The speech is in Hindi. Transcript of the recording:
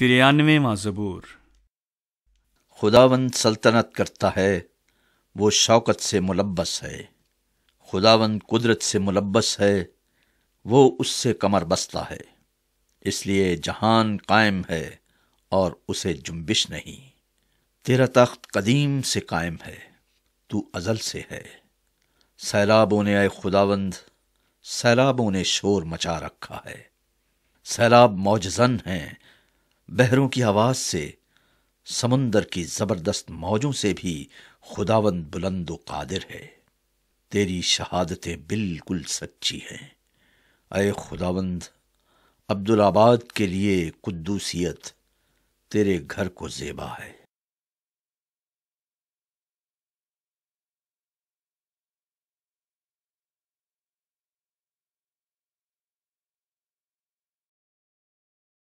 तिरानवेवा ज़बूर खुदावन सल्तनत करता है वो शौकत से मुलबस है खुदावंद कुदरत से मुलबस है वो उससे कमर बसता है इसलिए जहान कायम है और उसे जुम्बिश नहीं तेरा तख्त कदीम से कायम है तू अजल से है सैलाबों ने आए खुदावंद सैलाबों ने शोर मचा रखा है सैलाब मौजन हैं बहरों की आवाज से समुंदर की जबरदस्त मौजों से भी खुदावंद बुलंद कादिर है तेरी शहादतें बिल्कुल सच्ची हैं अय खुदावंद अब्दुल आबाद के लिए कुद्दूसियत तेरे घर को जेबा है